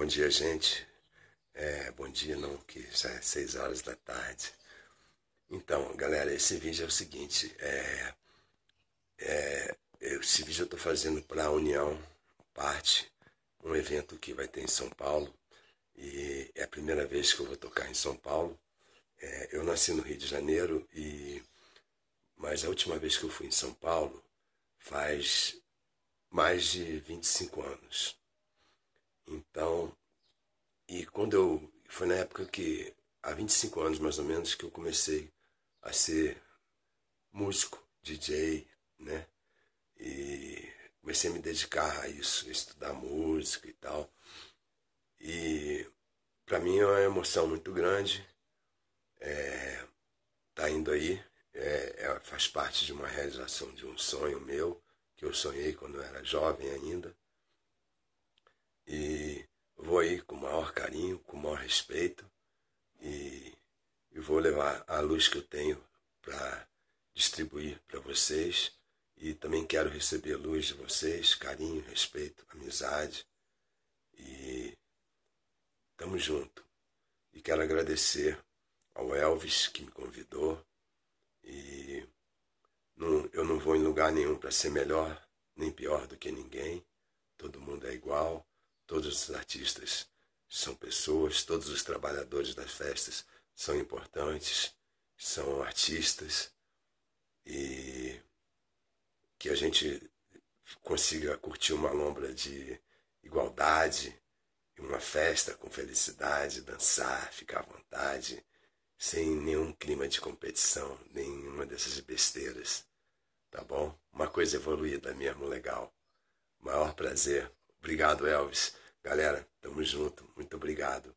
Bom dia, gente. É, bom dia, não, que já é 6 horas da tarde. Então, galera, esse vídeo é o seguinte: é, é, esse vídeo eu estou fazendo para a União Parte, um evento que vai ter em São Paulo. E é a primeira vez que eu vou tocar em São Paulo. É, eu nasci no Rio de Janeiro, e mas a última vez que eu fui em São Paulo faz mais de 25 anos. Então, quando eu. Foi na época que, há 25 anos mais ou menos, que eu comecei a ser músico, DJ, né? E comecei a me dedicar a isso, a estudar música e tal. E para mim é uma emoção muito grande. É, tá indo aí, é, é, faz parte de uma realização de um sonho meu, que eu sonhei quando eu era jovem ainda aí com o maior carinho, com o maior respeito e, e vou levar a luz que eu tenho para distribuir para vocês e também quero receber luz de vocês, carinho, respeito, amizade e tamo junto. E quero agradecer ao Elvis que me convidou e não, eu não vou em lugar nenhum para ser melhor nem pior do que ninguém. Todo mundo é igual Todos os artistas são pessoas, todos os trabalhadores das festas são importantes, são artistas e que a gente consiga curtir uma lombra de igualdade, uma festa com felicidade, dançar, ficar à vontade, sem nenhum clima de competição, nenhuma dessas besteiras. Tá bom? Uma coisa evoluída mesmo, legal. Maior prazer. Obrigado, Elvis. Galera, tamo junto. Muito obrigado.